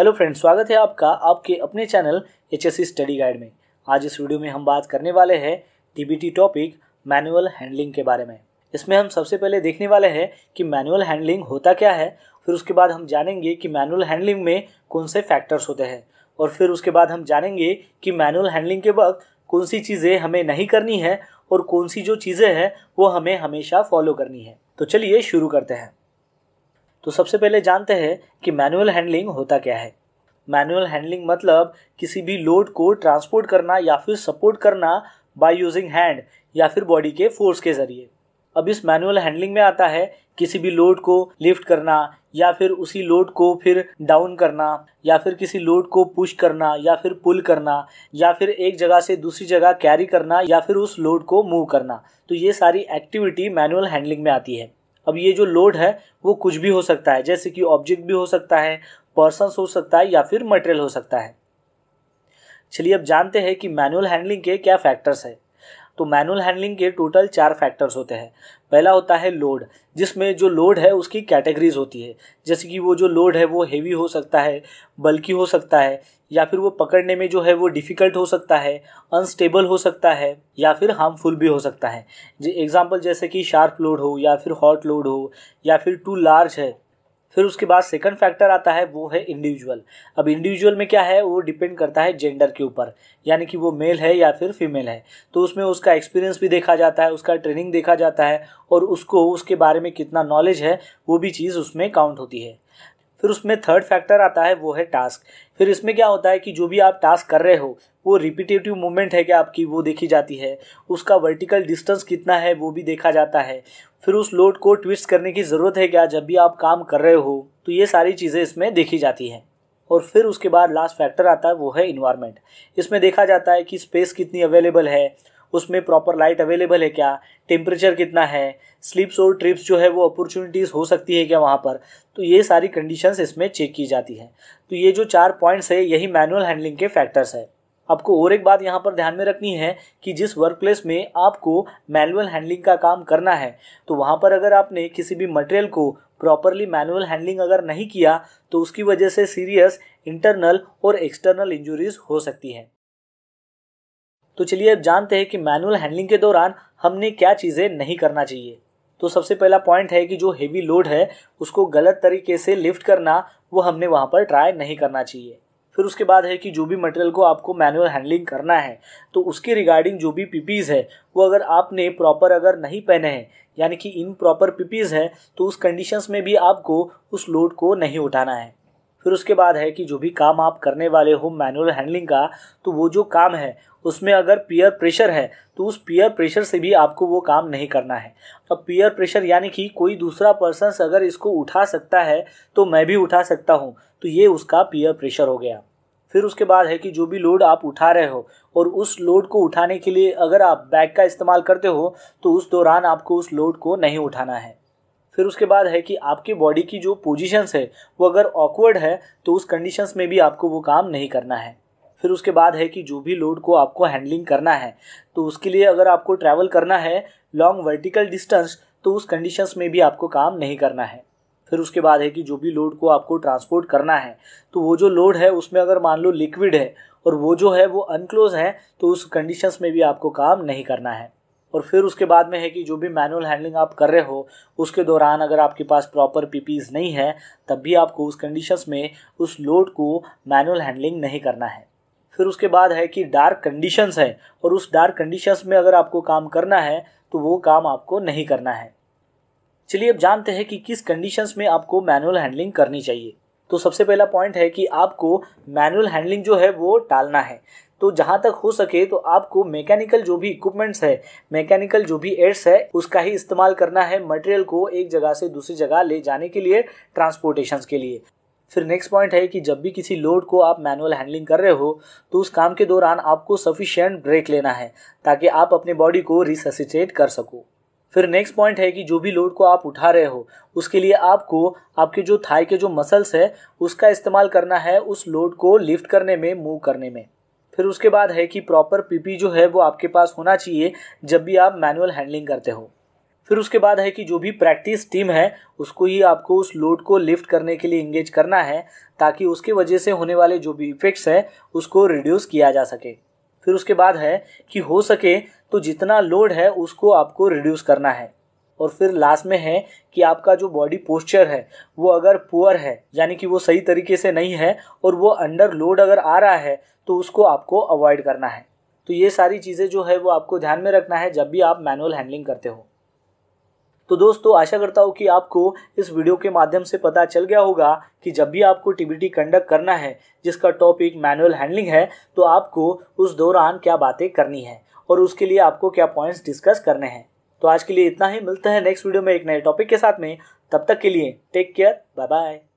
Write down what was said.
hello friend स्वागत है आपका आपके अपने चैनल एच स्टडी गाइड में आज इस वीडियो में हम बात करने वाले हैं टीबीटी टॉपिक मैनुअल हैंडलिंग के बारे में इसमें हम सबसे पहले देखने वाले हैं कि मैनुअल हैंडलिंग होता क्या है फिर उसके बाद हम जानेंगे कि मैनुअल हैंडलिंग में कौन से फैक्टर्स होते हैं और फिर उसके बाद हम जानेंगे कि मैनुअल हैंडलिंग के वक्त कौन सी चीज़ें हमें नहीं करनी है और कौन सी जो चीज़ें हैं वो हमें हमेशा फॉलो करनी है तो चलिए शुरू करते हैं तो सबसे पहले जानते हैं कि मैनुअल हैंडलिंग होता क्या है मैनुअल हैंडलिंग मतलब किसी भी लोड को ट्रांसपोर्ट करना या फिर सपोर्ट करना बाय यूजिंग हैंड या फिर बॉडी के फोर्स के जरिए अब इस मैनुअल हैंडलिंग में आता है किसी भी लोड को लिफ्ट करना या फिर उसी लोड को फिर डाउन करना या फिर किसी लोड को पुश करना या फिर पुल करना या फिर एक जगह से दूसरी जगह कैरी करना या फिर उस लोड को मूव करना तो ये सारी एक्टिविटी मैनुअल हैंडलिंग में आती है अब ये जो लोड है वो कुछ भी हो सकता है जैसे कि ऑब्जेक्ट भी हो सकता है पर्सन हो सकता है या फिर मटेरियल हो सकता है चलिए अब जानते हैं कि मैनुअल हैंडलिंग के क्या फैक्टर्स हैं तो मैनुअल हैंडलिंग के टोटल चार फैक्टर्स होते हैं पहला होता है लोड जिसमें जो लोड है उसकी कैटेगरीज होती है जैसे कि वो जो लोड है वो हेवी हो सकता है बल्कि हो सकता है या फिर वो पकड़ने में जो है वो डिफ़िकल्ट हो सकता है अनस्टेबल हो सकता है या फिर हार्मफुल भी हो सकता है एग्जाम्पल जैसे कि शार्प लोड हो या फिर हॉट लोड हो या फिर टू लार्ज है फिर उसके बाद सेकंड फैक्टर आता है वो है इंडिविजुअल अब इंडिविजुअल में क्या है वो डिपेंड करता है जेंडर के ऊपर यानी कि वो मेल है या फिर फीमेल है तो उसमें उसका एक्सपीरियंस भी देखा जाता है उसका ट्रेनिंग देखा जाता है और उसको उसके बारे में कितना नॉलेज है वो भी चीज़ उसमें काउंट होती है फिर उसमें थर्ड फैक्टर आता है वो है टास्क फिर इसमें क्या होता है कि जो भी आप टास्क कर रहे हो वो रिपीटेटिव मूवमेंट है क्या आपकी वो देखी जाती है उसका वर्टिकल डिस्टेंस कितना है वो भी देखा जाता है फिर उस लोड को ट्विस्ट करने की ज़रूरत है क्या जब भी आप काम कर रहे हो तो ये सारी चीज़ें इसमें देखी जाती हैं और फिर उसके बाद लास्ट फैक्टर आता है वो है इन्वायरमेंट इसमें देखा जाता है कि स्पेस कितनी अवेलेबल है उसमें प्रॉपर लाइट अवेलेबल है क्या टेम्परेचर कितना है स्लीप्स और ट्रिप्स जो है वो अपॉर्चुनिटीज़ हो सकती है क्या वहाँ पर तो ये सारी कंडीशंस इसमें चेक की जाती हैं तो ये जो चार पॉइंट्स है यही मैनुअल हैंडलिंग के फैक्टर्स है आपको और एक बात यहाँ पर ध्यान में रखनी है कि जिस वर्क प्लेस में आपको मैनुअल हैंडलिंग का काम करना है तो वहाँ पर अगर आपने किसी भी मटेरियल को प्रॉपरली मैनुअल हैंडलिंग अगर नहीं किया तो उसकी वजह से सीरियस इंटरनल और एक्सटर्नल इंजुरीज हो सकती हैं तो चलिए अब जानते हैं कि मैनुअल हैंडलिंग के दौरान हमने क्या चीज़ें नहीं करना चाहिए तो सबसे पहला पॉइंट है कि जो हेवी लोड है उसको गलत तरीके से लिफ्ट करना वो हमने वहाँ पर ट्राई नहीं करना चाहिए फिर उसके बाद है कि जो भी मटेरियल को आपको मैनुअल हैंडलिंग करना है तो उसके रिगार्डिंग जो भी पीपीज़ है वो अगर आपने प्रॉपर अगर नहीं पहने हैं यानी कि इन प्रॉपर पीपीज़ है तो उस कंडीशंस में भी आपको उस लोड को नहीं उठाना है फिर उसके बाद है कि जो भी काम आप करने वाले हो मैनुअल हैंडलिंग का तो वो जो काम है उसमें अगर पीयर प्रेशर है तो उस पीयर प्रेशर से भी आपको वो काम नहीं करना है अब पीयर प्रेशर यानी कि कोई दूसरा पर्सन अगर इसको उठा सकता है तो मैं भी उठा सकता हूँ तो ये उसका पीयर प्रेशर हो गया फिर उसके बाद है कि जो भी लोड आप उठा रहे हो और उस लोड को उठाने के लिए अगर आप बैग का इस्तेमाल करते हो तो उस दौरान आपको उस लोड को नहीं उठाना है फिर उसके बाद है कि आपकी बॉडी की जो पोजीशंस है वो अगर ऑकवर्ड है तो उस कंडीशंस में भी आपको वो काम नहीं करना है फिर उसके बाद है कि जो भी लोड को आपको हैंडलिंग करना है तो उसके लिए अगर आपको ट्रैवल करना है लॉन्ग वर्टिकल डिस्टेंस तो उस कंडीशंस में भी आपको काम नहीं करना है फिर उसके बाद है कि जो भी लोड को आपको ट्रांसपोर्ट करना है तो वो जो लोड है उसमें अगर मान लो लिक्विड है और वो जो है वो अनक्लोज है तो उस कंडीशंस में भी आपको काम नहीं करना है और फिर उसके बाद में है कि जो भी मैनुअल हैंडलिंग आप कर रहे हो उसके दौरान अगर आपके पास प्रॉपर पीपीज नहीं है तब भी आपको उस कंडीशंस में उस लोड को मैनुअल हैंडलिंग नहीं करना है फिर उसके बाद है कि डार्क कंडीशंस है और उस डार्क कंडीशंस में अगर आपको काम करना है तो वो काम आपको नहीं करना है चलिए अब जानते हैं कि किस कंडीशंस में आपको मैनुअल हैंडलिंग करनी चाहिए तो सबसे पहला पॉइंट है कि आपको मैनुअल हैंडलिंग जो है वो टालना है तो जहाँ तक हो सके तो आपको मैकेनिकल जो भी इक्विपमेंट्स है मैकेनिकल जो भी एड्स है उसका ही इस्तेमाल करना है मटेरियल को एक जगह से दूसरी जगह ले जाने के लिए ट्रांसपोर्टेशन के लिए फिर नेक्स्ट पॉइंट है कि जब भी किसी लोड को आप मैनुअल हैंडलिंग कर रहे हो तो उस काम के दौरान आपको सफिशियंट ब्रेक लेना है ताकि आप अपने बॉडी को रिससिटेट कर सको फिर नेक्स्ट पॉइंट है कि जो भी लोड को आप उठा रहे हो उसके लिए आपको आपके जो थाई के जो मसल्स है उसका इस्तेमाल करना है उस लोड को लिफ्ट करने में मूव करने में फिर उसके बाद है कि प्रॉपर पीपी जो है वो आपके पास होना चाहिए जब भी आप मैनुअल हैंडलिंग करते हो फिर उसके बाद है कि जो भी प्रैक्टिस टीम है उसको ही आपको उस लोड को लिफ्ट करने के लिए इंगेज करना है ताकि उसकी वजह से होने वाले जो भी इफेक्ट्स है उसको रिड्यूस किया जा सके फिर उसके बाद है कि हो सके तो जितना लोड है उसको आपको रिड्यूस करना है और फिर लास्ट में है कि आपका जो बॉडी पोस्चर है वो अगर पुअर है यानी कि वो सही तरीके से नहीं है और वो अंडर लोड अगर आ रहा है तो उसको आपको अवॉइड करना है तो ये सारी चीज़ें जो है वो आपको ध्यान में रखना है जब भी आप मैनुअल हैंडलिंग करते हो तो दोस्तों आशा करता हूँ कि आपको इस वीडियो के माध्यम से पता चल गया होगा कि जब भी आपको टीबीटी कंडक्ट करना है जिसका टॉपिक मैनुअल हैंडलिंग है तो आपको उस दौरान क्या बातें करनी है और उसके लिए आपको क्या पॉइंट्स डिस्कस करने हैं तो आज के लिए इतना ही मिलता है नेक्स्ट वीडियो में एक नए टॉपिक के साथ में तब तक के लिए टेक केयर बाय बाय